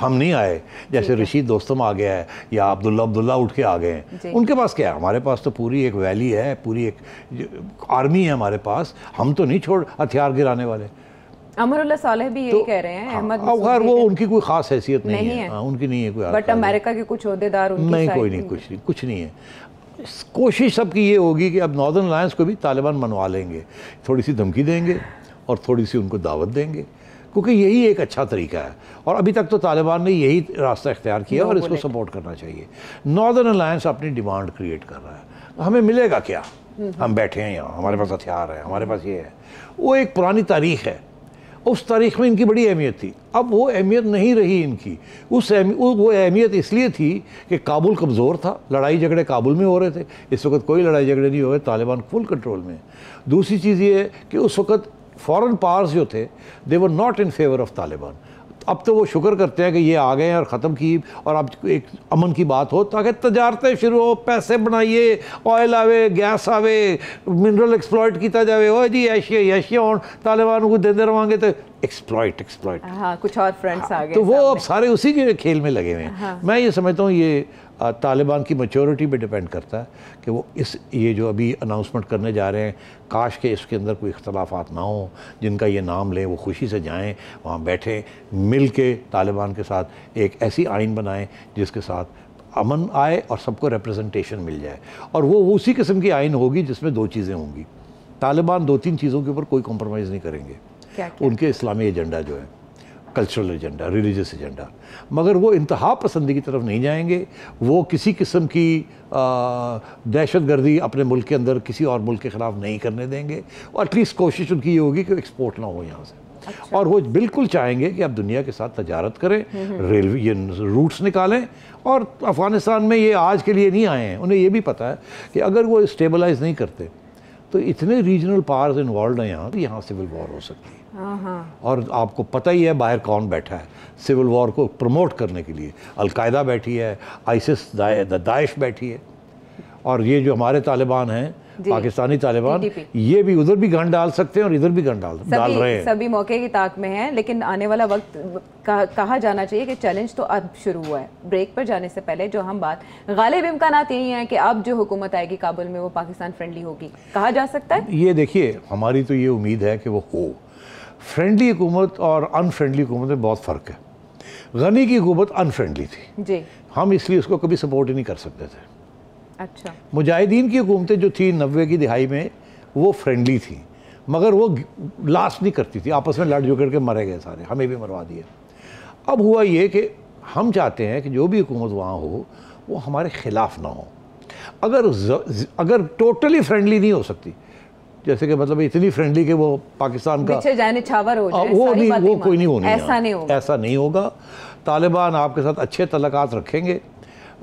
हम नहीं आए जैसे रशीद दोस्तम आ गया है या अब्दुल्ला अब्दुल्ला उठ के आ गए हैं उनके पास क्या है हमारे पास तो पूरी एक वैली है पूरी एक आर्मी है हमारे पास हम तो नहीं छोड़ हथियार गिराने वाले अमरुल्ला साले भी यही तो, कह रहे हैं हाँ, अहमद हाँ, वो उनकी कोई खास हैसियत नहीं, नहीं है, है। आ, हाँ, उनकी नहीं है कोई बट अमेरिका के कुछ अहदेदार नहीं कोई नहीं कुछ नहीं कुछ नहीं है कोशिश सबकी ये होगी कि अब नॉर्दर्न अलायंस को भी तालिबान मनवा लेंगे थोड़ी सी धमकी देंगे और थोड़ी सी उनको दावत देंगे क्योंकि यही एक अच्छा तरीका है और अभी तक तो तालिबान ने यही रास्ता इख्तियार किया और इसको सपोर्ट करना चाहिए नॉर्दर्न अलायंस अपनी डिमांड क्रिएट कर रहा है तो हमें मिलेगा क्या हम बैठे हैं यहाँ हमारे पास हथियार है हमारे पास ये है वो एक पुरानी तारीख है उस तारीख में इनकी बड़ी अहमियत थी अब वो अहमियत नहीं रही इनकी उस वो अहमियत इसलिए थी कि काबुल कमज़ोर था लड़ाई झगड़े काबुल में हो रहे थे इस वक्त कोई लड़ाई झगड़े नहीं हो रहे तालिबान फुल कंट्रोल में दूसरी चीज़ ये कि उस वक्त फॉरेन पावर्स जो थे they were not in favour of Taliban अब तो वो शुक्र करते हैं कि ये आ गए हैं और ख़त्म की और अब एक अमन की बात हो ताकि तजारतें शुरू हो पैसे बनाइए ऑयल आवे गैस आवे मिनरल एक्सप्लॉयट किया जाए वो जी ऐशिया ऐशिया और तालिबान को देते रहेंगे तो एक्सप्लॉयट एक्सप्लॉयट हाँ कुछ और फ्रेंड्स हाँ, आ गए तो वो अब सारे उसी के खेल में लगे हुए हैं हाँ। मैं ये समझता हूँ ये तालिबान की मच्योरिटी पर डिपेंड करता है कि वो इस ये जो अभी अनाउंसमेंट करने जा रहे हैं काश के इसके अंदर कोई इख्तलाफ ना हो जिनका ये नाम लें वो खुशी से जाएं वहाँ बैठें मिल के तालिबान के साथ एक ऐसी आइन बनाएं जिसके साथ अमन आए और सबको रिप्रेजेंटेशन मिल जाए और वो उसी किस्म की आइन होगी जिसमें दो चीज़ें होंगी तालिबान दो तीन चीज़ों के ऊपर कोई कॉम्प्रोमाइज़ नहीं करेंगे क्या, क्या? उनके इस्लामी एजेंडा जो है कल्चरल एजेंडा रिलीजस एजेंडा मगर वो इंतहा पसंदी की तरफ नहीं जाएंगे वो किसी किस्म की दहशत गर्दी अपने मुल्क के अंदर किसी और मुल्क के ख़िलाफ़ नहीं करने देंगे और एटलीस्ट कोशिश उनकी ये होगी कि एक्सपोर्ट ना हो यहाँ से अच्छा। और वो बिल्कुल चाहेंगे कि आप दुनिया के साथ तजारत करें हम्म, हम्म। रेलवे ये रूट्स निकालें और अफ़गानिस्तान में ये आज के लिए नहीं आए हैं उन्हें ये भी पता है कि अगर वो स्टेबलाइज नहीं करते तो इतने रीजनल पावर्स इन्वॉल्व हैं यहाँ तो यहाँ सिविल वॉर हो सकती है हाँ। और आपको पता ही है बाहर कौन बैठा है सिविल वॉर को प्रमोट करने के लिए अलकायदा बैठी है आइसिस दाइश बैठी है और ये जो हमारे तालिबान हैं पाकिस्तानी तालिबान ये भी उधर भी गन डाल सकते हैं और इधर भी गन डाल सभी, डाल रहे हैं सभी मौके की ताक में हैं लेकिन आने वाला वक्त कहा, कहा जाना चाहिए कि चैलेंज तो अब शुरू हुआ है ब्रेक पर जाने से पहले जो हम बात गालिब इम्कान यही है कि अब जो हुकूमत आएगी काबुल में वो पाकिस्तान फ्रेंडली होगी कहा जा सकता है ये देखिए हमारी तो ये उम्मीद है कि वो हो फ्रेंडली हुकूमत और अनफ्रेंडली हुकूमत में बहुत फ़र्क है गनी की हुकूमत अनफ्रेंडली थी जी हम इसलिए उसको कभी सपोर्ट ही नहीं कर सकते थे अच्छा मुजाहिदीन की हुकूमतें जो थी नब्बे की दिहाई में वो फ्रेंडली थी मगर वो लास्ट नहीं करती थी आपस में लड़ झुकड़ के मरे गए सारे हमें भी मरवा दिए अब हुआ ये कि हम चाहते हैं कि जो भी हुकूमत वहाँ हो वो हमारे ख़िलाफ़ ना हो अगर अगर टोटली फ्रेंडली नहीं हो सकती जैसे कि मतलब इतनी फ्रेंडली कि वो पाकिस्तान का जाने छावर हो जाए, वो नहीं वो कोई नहीं होनी ऐसा नहीं होगा ऐसा नहीं होगा तालिबान आपके साथ अच्छे तलक़ात रखेंगे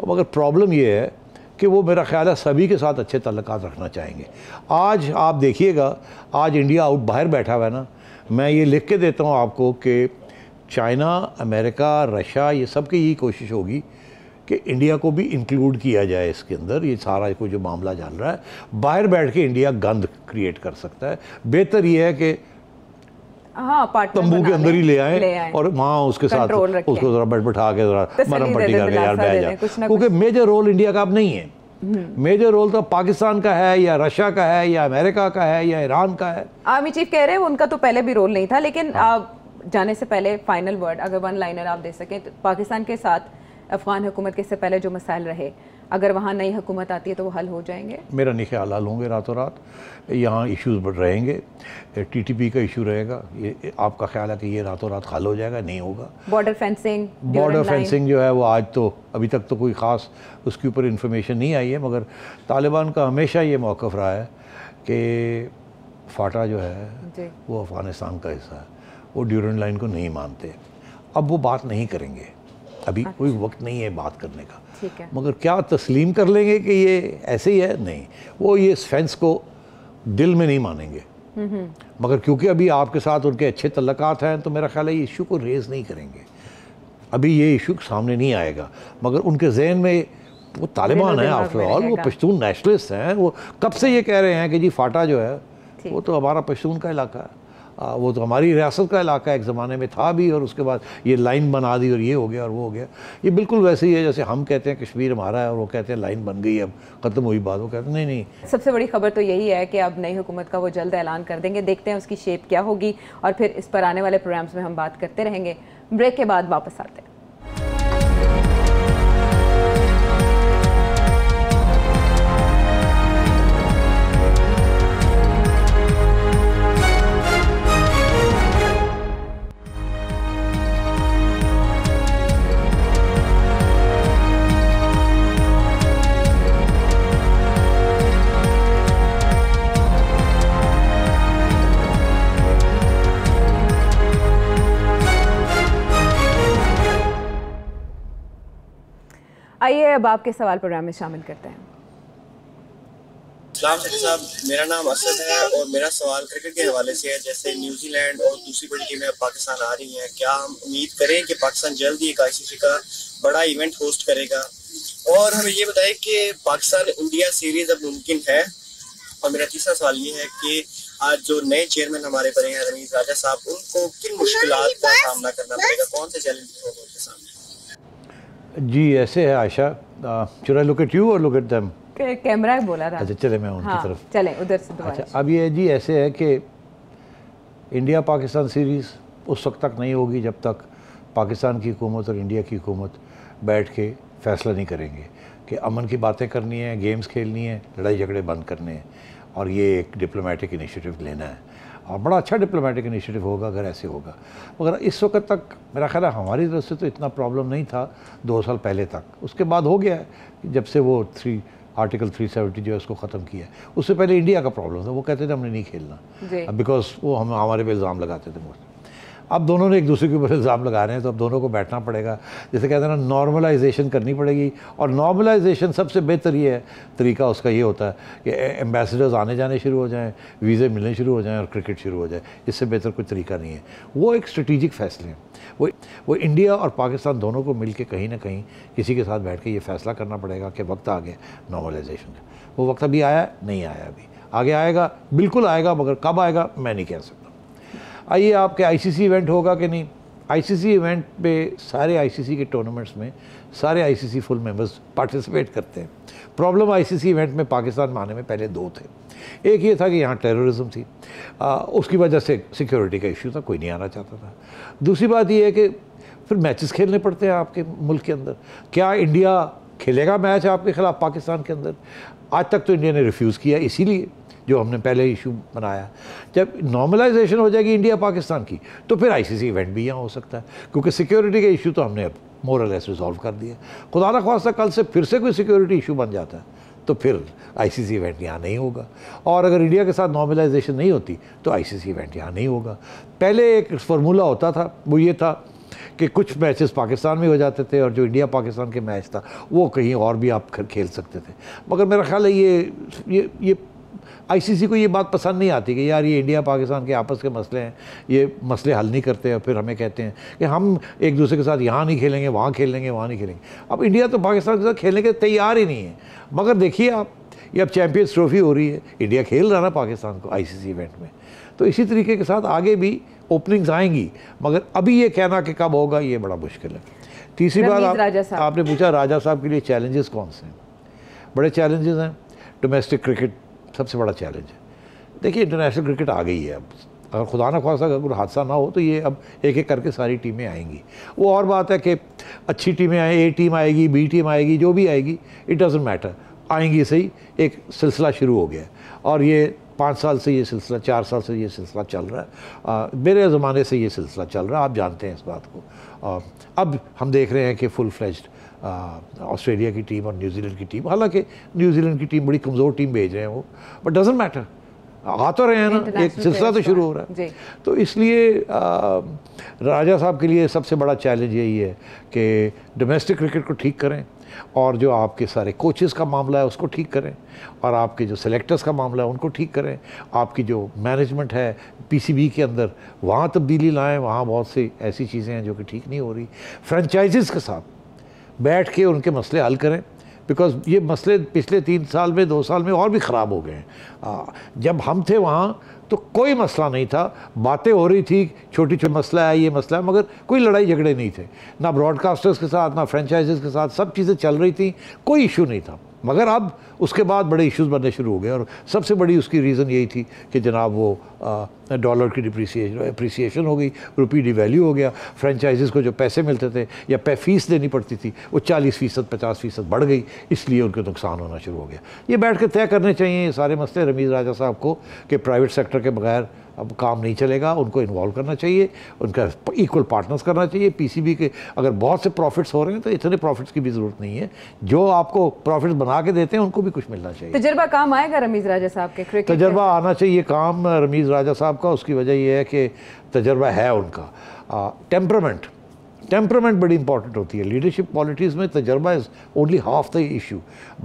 मगर प्रॉब्लम ये है कि वो मेरा ख्याल है सभी के साथ अच्छे तल्लक रखना चाहेंगे आज आप देखिएगा आज इंडिया आउट बाहर बैठा हुआ है ना मैं ये लिख के देता हूँ आपको कि चाइना अमेरिका रशिया ये सब की यही कोशिश होगी कि इंडिया को भी इंक्लूड किया जाए इसके अंदर ये सारा को जो मामला चल रहा है बाहर बैठ के इंडिया गंद क्रिएट कर सकता है बेहतर ये है कि हाँ, तंबू के अंदर ही ले आए और वहाँ उसके साथ उसको जरा बैठ बैठा के मरम पट्टी करके यार बह जाए क्योंकि मेजर रोल इंडिया का अब नहीं है मेजर हम्म। रोल तो पाकिस्तान का है या रशिया का है या अमेरिका का है या ईरान का है आर्मी चीफ कह रहे हैं उनका तो पहले भी रोल नहीं था लेकिन हाँ। जाने से पहले फाइनल वर्ड अगर वन लाइनर आप दे सकें तो पाकिस्तान के साथ अफगान हुकूमत के से पहले जो मसाइल रहे अगर वहाँ नई हुकूमत आती है तो वो हल हो जाएंगे मेरा नहीं ख्याल हल होंगे रातों रात यहाँ इश्यूज बढ़ रहेंगे टीटीपी का इशू रहेगा ये आपका ख्याल है कि ये रातों रात हल हो जाएगा नहीं होगा बॉर्डर फेंसिंग बॉर्डर फेंसिंग जो है वो आज तो अभी तक तो कोई ख़ास उसके ऊपर इन्फॉर्मेशन नहीं आई है मगर तालिबान का हमेशा ये मौक़ रहा है कि फाटा जो है वो अफ़गानिस्तान का हिस्सा है वो ड्यूरेंट लाइन को नहीं मानते अब वो बात नहीं करेंगे अभी अच्छा। कोई वक्त नहीं है बात करने का मगर क्या तस्लीम कर लेंगे कि ये ऐसे ही है नहीं वो ये इस फेंस को दिल में नहीं मानेंगे मगर क्योंकि अभी आपके साथ उनके अच्छे तल्लक हैं तो मेरा ख्याल है ये इशू को रेज़ नहीं करेंगे अभी ये इशू सामने नहीं आएगा मगर उनके जहन में वो तालिबान है आफ्टर ऑल वो पश्तून नेशनलिस्ट हैं वो कब से ये कह रहे हैं कि जी फाटा जो है वो तो हमारा पश्तून का इलाका है आ, वो तो हमारी रियासत का इलाका एक ज़माने में था भी और उसके बाद ये लाइन बना दी और ये हो गया और वो हो गया ये बिल्कुल वैसे ही है जैसे हम कहते हैं कश्मीर हमारा है और वो कहते हैं लाइन बन गई अब ख़त्म हुई बात वो कहते हैं नहीं नहीं सबसे बड़ी खबर तो यही है कि अब नई हुकूमत का वो जल्द ऐलान कर देंगे देखते हैं उसकी शेप क्या होगी और फिर इस पर आने वाले प्रोग्राम्स में हम बात करते रहेंगे ब्रेक के बाद वापस आते हैं आइए अब आपके सवाल प्रोग्राम में शामिल करते हैं सलाम साहब मेरा नाम असद है और मेरा सवाल क्रिकेट के हवाले से है जैसे न्यूजीलैंड और दूसरी बड़ी टीमें पाकिस्तान आ रही हैं क्या हम उम्मीद करें कि पाकिस्तान जल्द ही एक आईसीसी का बड़ा इवेंट होस्ट करेगा और हमें ये बताएं कि पाकिस्तान इंडिया सीरीज अब मुमकिन है और मेरा तीसरा सवाल ये है कि आज जो नए चेयरमैन हमारे बने हैं रमीज राजा साहब उनको किन मुश्किल का सामना करना पड़ेगा कौन से चैलेंज होंगे उनके सामने जी ऐसे है आयशा चुरा लुक एट यू और लुक एट दम कैमरा बोला था अच्छा चले मैं उनकी हाँ, तरफ चले उधर से अच्छा अब ये जी ऐसे है कि इंडिया पाकिस्तान सीरीज़ उस वक्त तक नहीं होगी जब तक पाकिस्तान की हुकूमत और इंडिया की हुकूमत बैठ के फैसला नहीं करेंगे कि अमन की बातें करनी है गेम्स खेलनी है लड़ाई झगड़े बंद करने हैं और ये एक डिप्लोमेटिक इनिशिएटिव लेना है और बड़ा अच्छा डिप्लोमेटिक इनिशिएटिव होगा अगर ऐसे होगा मगर इस वक्त तक मेरा ख्याल है हमारी तरफ से तो इतना प्रॉब्लम नहीं था दो साल पहले तक उसके बाद हो गया है जब से वो थ्री आर्टिकल 370 जो है उसको ख़त्म किया है उससे पहले इंडिया का प्रॉब्लम था वो कहते थे हमने नहीं खेलना बिकॉज वो हम हमारे पे इल्ज़ाम लगाते थे मोस्ट अब दोनों ने एक दूसरे के ऊपर इल्ज़ाम लगा रहे हैं तो अब दोनों को बैठना पड़ेगा जैसे कहते हैं ना नॉर्मलाइजेशन करनी पड़ेगी और नॉर्मलाइजेशन सबसे बेहतर ये है तरीका उसका ये होता है कि एम्बेसडर्स आने जाने शुरू हो जाएँ वीज़े मिलने शुरू हो जाएँ और क्रिकेट शुरू हो जाए इससे बेहतर कोई तरीका नहीं है वो एक स्ट्रेटिजिक फ़ैसले हैं वो वो इंडिया और पाकिस्तान दोनों को मिल के कहीं ना कहीं किसी के साथ बैठ के ये फ़ैसला करना पड़ेगा कि वक्त आ गया नॉर्मलाइजेशन का वो वक्त अभी आया नहीं आया अभी आगे आएगा बिल्कुल आएगा मगर कब आएगा मैं नहीं कह सकता आइए आपके आईसीसी इवेंट होगा कि नहीं आईसीसी इवेंट पे सारे आईसीसी के टूर्नामेंट्स में सारे आईसीसी फुल मेंबर्स पार्टिसिपेट करते हैं प्रॉब्लम आईसीसी इवेंट में पाकिस्तान में आने में पहले दो थे एक ये था कि यहाँ टेररिज्म थी आ, उसकी वजह से सिक्योरिटी का इश्यू था कोई नहीं आना चाहता था दूसरी बात ये है कि फिर मैचेस खेलने पड़ते हैं आपके मुल्क के अंदर क्या इंडिया खेलेगा मैच आपके खिलाफ पाकिस्तान के अंदर आज तक तो इंडिया ने रिफ्यूज़ किया इसीलिए जो हमने पहले इशू बनाया जब नॉर्मलाइजेशन हो जाएगी इंडिया पाकिस्तान की तो फिर आईसीसी इवेंट भी यहाँ हो सकता है क्योंकि सिक्योरिटी के इशू तो हमने अब मोरल एस रिजॉल्व कर दिए खुदा न खास्ता कल से फिर से कोई सिक्योरिटी इशू बन जाता है तो फिर आईसीसी इवेंट यहाँ नहीं होगा और अगर इंडिया के साथ नॉर्मलाइजेशन नहीं होती तो आईसीसी इवेंट यहाँ नहीं होगा पहले एक फार्मूला होता था वो ये था कि कुछ मैचेस पाकिस्तान में हो जाते थे और जो इंडिया पाकिस्तान के मैच था वो कहीं और भी आप खेल सकते थे मगर मेरा ख्याल है ये ये ये आईसीसी को ये बात पसंद नहीं आती कि यार ये इंडिया पाकिस्तान के आपस के मसले हैं ये मसले हल नहीं करते और फिर हमें कहते हैं कि हम एक दूसरे के साथ यहाँ नहीं खेलेंगे वहाँ खेल लेंगे वहाँ नहीं खेलेंगे अब इंडिया तो पाकिस्तान के साथ खेलने के तैयार ही नहीं है मगर देखिए आप ये अब चैम्पियंस ट्रॉफी हो रही है इंडिया खेल रहा ना पाकिस्तान को आई इवेंट में तो इसी तरीके के साथ आगे भी ओपनिंग्स आएंगी मगर अभी ये कहना कि कब होगा ये बड़ा मुश्किल है तीसरी बात आप, आपने पूछा राजा साहब के लिए चैलेंजेस कौन से हैं बड़े चैलेंजेस हैं डोमेस्टिक क्रिकेट सबसे बड़ा चैलेंज है देखिए इंटरनेशनल क्रिकेट आ गई है अब अगर खुदा न खासा अगर हादसा ना हो तो ये अब एक एक करके सारी टीमें आएंगी वो और बात है कि अच्छी टीमें आए ए टीम आएगी बी टीम आएगी जो भी आएगी इट डजेंट मैटर आएंगी सही एक सिलसिला शुरू हो गया और ये पाँच साल से ये सिलसिला चार साल से ये सिलसिला चल रहा है मेरे ज़माने से ये सिलसिला चल रहा है आप जानते हैं इस बात को आ, अब हम देख रहे हैं कि फुल फ्लैज्ड ऑस्ट्रेलिया uh, की टीम और न्यूजीलैंड की टीम हालांकि न्यूजीलैंड की टीम बड़ी कमज़ोर टीम भेज रहे हैं वो बट डजेंट मैटर आ तो रहे हैं ना एक सिलसिला तो शुरू तो हो रहा है तो इसलिए राजा साहब के लिए सबसे बड़ा चैलेंज यही है कि डोमेस्टिक क्रिकेट को ठीक करें और जो आपके सारे कोचेस का मामला है उसको ठीक करें और आपके जो सेलेक्टर्स का मामला है उनको ठीक करें आपकी जो मैनेजमेंट है पीसीबी के अंदर वहाँ तब्दीली लाएँ वहाँ बहुत सी ऐसी चीज़ें हैं जो कि ठीक नहीं हो रही फ्रेंचाइजीज़ के साथ बैठ के उनके मसले हल करें बिकॉज ये मसले पिछले तीन साल में दो साल में और भी ख़राब हो गए हैं जब हम थे वहाँ तो कोई मसला नहीं था बातें हो रही थी छोटी छोटी मसला है ये मसला है मगर कोई लड़ाई झगड़े नहीं थे ना ब्रॉडकास्टर्स के साथ ना फ्रेंचाइज़ के साथ सब चीज़ें चल रही थी कोई इशू नहीं था मगर अब उसके बाद बड़े इश्यूज बनने शुरू हो गए और सबसे बड़ी उसकी रीज़न यही थी कि जनाब वो डॉलर की डिप्रीसीशन अप्रीसीशन हो गई रुपी डिवैल्यू हो गया फ्रेंचाइजीज़ को जो पैसे मिलते थे या पे फीस देनी पड़ती थी वो चालीस फ़ीसद पचास फ़ीसद बढ़ गई इसलिए उनके नुकसान होना शुरू हो गया ये बैठ कर तय करने चाहिए ये सारे मसले रमीज़ राजा साहब को कि प्राइवेट सेक्टर के बगैर अब काम नहीं चलेगा उनको इन्वॉल्व करना चाहिए उनका इक्वल पार्टनर्स करना चाहिए पीसीबी के अगर बहुत से प्रॉफिट्स हो रहे हैं तो इतने प्रॉफिट्स की भी ज़रूरत नहीं है जो आपको प्रॉफिट्स बना के देते हैं उनको भी कुछ मिलना चाहिए तजर्बा काम आएगा रमीज़ राजा साहब के क्रिकेट तजर्बा आना चाहिए काम रमीज़ राजा साहब का उसकी वजह यह है कि तजर्बा है उनका टेम्परामेंट टेम्परामेंट बड़ी इंपॉर्टेंट होती है लीडरशिप क्वालिटीज़ में तजर्बा is only half the issue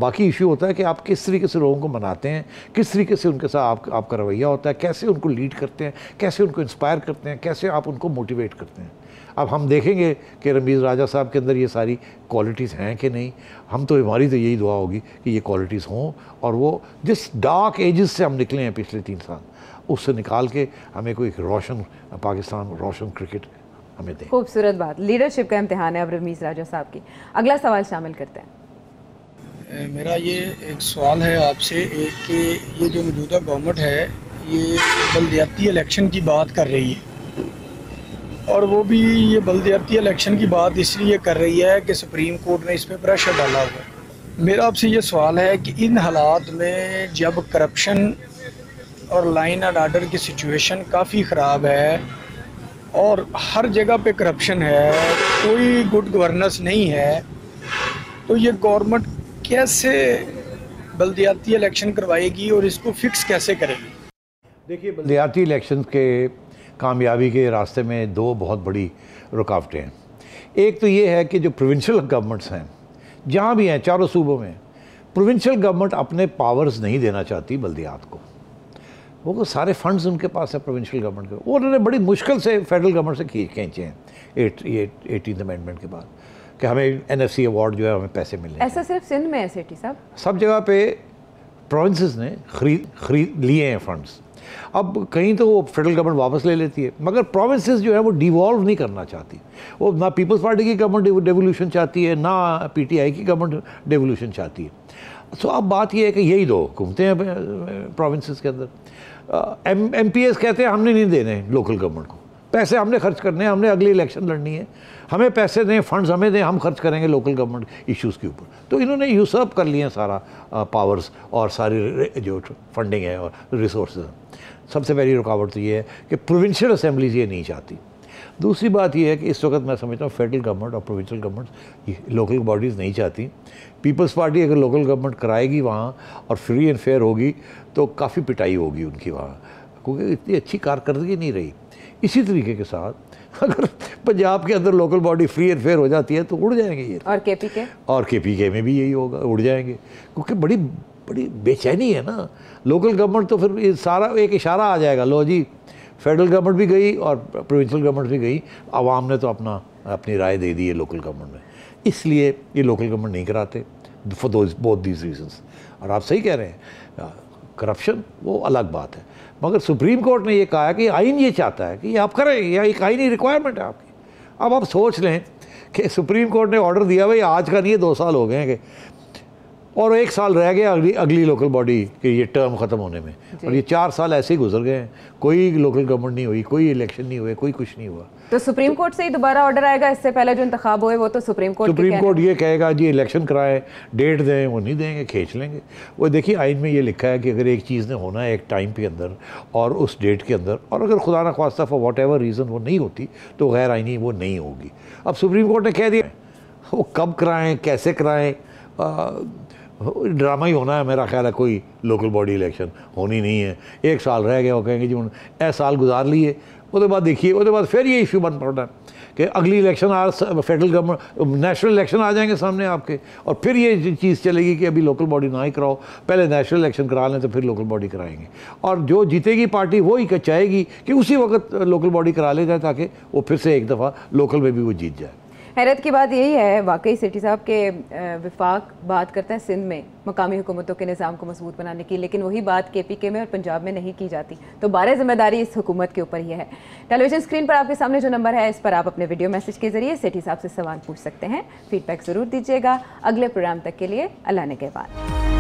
बाकी इशू होता है कि आप किस तरीके से लोगों को मनाते हैं किस तरीके से उनके साथ आप, आपका रवैया होता है कैसे उनको लीड करते हैं कैसे उनको इंस्पायर करते हैं कैसे आप उनको मोटिवेट करते हैं अब हम देखेंगे कि रमीज़ राजा साहब के अंदर ये सारी क्वालिटीज़ हैं कि नहीं हम तो हमारी तो यही दुआ होगी कि ये क्वालिटीज़ हों और वो जिस डार्क एजेस से हम निकले हैं पिछले तीन साल उससे निकाल के हमें कोई रोशन पाकिस्तान रोशन क्रिकेट हमें दें खूबसूरत बात लीडरशिप का इम्तहान है अब रमीज राजा साहब की अगला सवाल शामिल करते हैं मेरा ये एक सवाल है आपसे एक कि ये जो मौजूदा गवर्नमेंट है ये बलदियाती इलेक्शन की बात कर रही है और वो भी ये बलदियाती इलेक्शन की बात इसलिए कर रही है कि सुप्रीम कोर्ट ने इस पर प्रेशर डाला हुआ है मेरा आपसे ये सवाल है कि इन हालात में जब करप्शन और लाइन एंड आर्डर की सिचुएशन काफ़ी ख़राब है और हर जगह पे करप्शन है कोई गुड गवर्नेंस नहीं है तो ये गवर्नमेंट कैसे बल्दियाती इलेक्शन करवाएगी और इसको फिक्स कैसे करेगी देखिए बल्दियाती इलेक्शन के कामयाबी के रास्ते में दो बहुत बड़ी रुकावटें हैं एक तो ये है कि जो प्रोविंशियल गवर्नमेंट्स हैं जहाँ भी हैं चारों सूबों में प्रोविंशियल गवर्नमेंट अपने पावर्स नहीं देना चाहती बल्दियात को वो तो सारे फंड्स उनके पास हैं प्रोविंशियल गवर्नमेंट के वो उन्होंने बड़ी मुश्किल से फेडरल गवर्नमेंट से खींच खींचे हैं एट एटीन अमेंडमेंट के बाद कि हमें एन एफ सी अवार्ड जो है हमें पैसे मिले ऐसा सिर्फ सिंध में है साहब सब जगह पे प्रोविंस ने खरीद खरीद लिए हैं फंड्स अब कहीं तो वो फेडरल गवर्नमेंट वापस ले लेती है मगर प्रोविंस जो है वो डिवॉल्व नहीं करना चाहती वो ना पीपल्स पार्टी की गवर्नमेंट डेवोल्यूशन चाहती है ना पीटीआई की गवर्नमेंट डेवोल्यूशन चाहती है सो अब बात यह है कि यही दो घूमते हैं प्रोविंसेस के अंदर एम एम पी एस कहते हैं हमने नहीं देने लोकल गवर्नमेंट को पैसे हमने खर्च करने हैं हमने अगली इलेक्शन लड़नी है हमें पैसे दें फंड्स हमें दें हम खर्च करेंगे लोकल गवर्नमेंट इश्यूज़ के ऊपर तो इन्होंने यूसअप कर लिए सारा पावर्स और सारी जो फंडिंग है और रिसोर्स सबसे पहली रुकावट तो ये है कि प्रोविंशियल असेंबलीज ये नहीं चाहती दूसरी बात यह है कि इस वक्त मैं समझता हूँ फेडरल गवर्नमेंट और प्रोविंशियल गवर्नमेंट लोकल बॉडीज़ नहीं चाहती पीपल्स पार्टी अगर लोकल गवर्नमेंट कराएगी वहाँ और फ्री एंड फेयर होगी तो काफ़ी पिटाई होगी उनकी वहाँ क्योंकि इतनी अच्छी कारकर्दगी नहीं रही इसी तरीके के साथ अगर पंजाब के अंदर local body free and fair हो जाती है तो उड़ जाएंगे ये और के पी के और के पी के में भी यही होगा उड़ जाएंगे क्योंकि बड़ी बड़ी बेचैनी है ना लोकल गवर्नमेंट तो फिर सारा एक इशारा आ जाएगा लो जी फेडरल गवर्नमेंट भी गई और प्रोविंशियल गवर्नमेंट भी गई आवाम ने तो अपना अपनी राय दे दी है लोकल गवर्नमेंट में इसलिए ये लोकल गवर्नमेंट नहीं कराते फॉर दो बोथ दीज रीजन्स और आप सही कह रहे हैं करप्शन वो अलग बात है मगर सुप्रीम कोर्ट ने ये कहा है कि आइन ये चाहता है कि आप करें या एक आइनी रिक्वायरमेंट है आपकी अब आप सोच लें कि सुप्रीम कोर्ट ने ऑर्डर दिया भाई आज का नहीं है दो साल हो गए हैं कि और एक साल रह गया अगली अगली लोकल बॉडी के ये टर्म ख़त्म होने में और ये चार साल ऐसे ही गुजर गए हैं कोई लोकल गवर्नमेंट नहीं हुई कोई इलेक्शन नहीं हुए कोई कुछ नहीं हुआ तो सुप्रीम कोर्ट से ही दोबारा ऑर्डर आएगा इससे पहले जो इंतख्या हुए वो तो सुप्रीम कोर्ट सुप्रीम कोर्ट ये कहेगा जी इलेक्शन कराए डेट दें वो नहीं देंगे खींच लेंगे वो देखिए आइन में ये लिखा है कि अगर एक चीज़ ने होना है एक टाइम के अंदर और उस डेट के अंदर और अगर खुदा ना खास्ता फॉर वॉट एवर रीज़न वो नहीं होती तो गैर आइनी वो नहीं होगी अब सुप्रीम कोर्ट ने कह दिया वो कब कराएँ कैसे कराएँ ड्रामा ही होना है मेरा ख्याल है कोई लोकल बॉडी इलेक्शन होनी नहीं है एक साल रह गया वो कहेंगे जी हूँ ए साल गुजार लिए वो बाद देखिए वो बाद फिर ये इश्यू बन पड़ना है कि अगली इलेक्शन आ फेडरल गवर्नमेंट नेशनल इलेक्शन आ जाएंगे सामने आपके और फिर ये चीज़ चलेगी कि अभी लोकल बॉडी ना ही कराओ पहले नेशनल इलेक्शन करा लें तो फिर लोकल बॉडी कराएंगे और जो जीतेगी पार्टी वो ही चाहेगी कि उसी वक्त लोकल बॉडी करा ले जाए ताकि वो फिर से एक दफ़ा लोकल में भी वो जीत जाए हैरत की बात यही है वाकई सेठी साहब के विफाक बात करते हैं सिंध में मकामी हुकूमतों के निज़ाम को मजबूत बनाने की लेकिन वही बात के पी के में और पंजाब में नहीं की जाती तो बारह जिम्मेदारी इस हुकूमत के ऊपर ही है टेलीविजन स्क्रीन पर आपके सामने जो नंबर है इस पर आप अपने वीडियो मैसेज के जरिए सेठी साहब से सवाल पूछ सकते हैं फीडबैक ज़रूर दीजिएगा अगले प्रोग्राम तक के लिए अल्लाह ने के बाद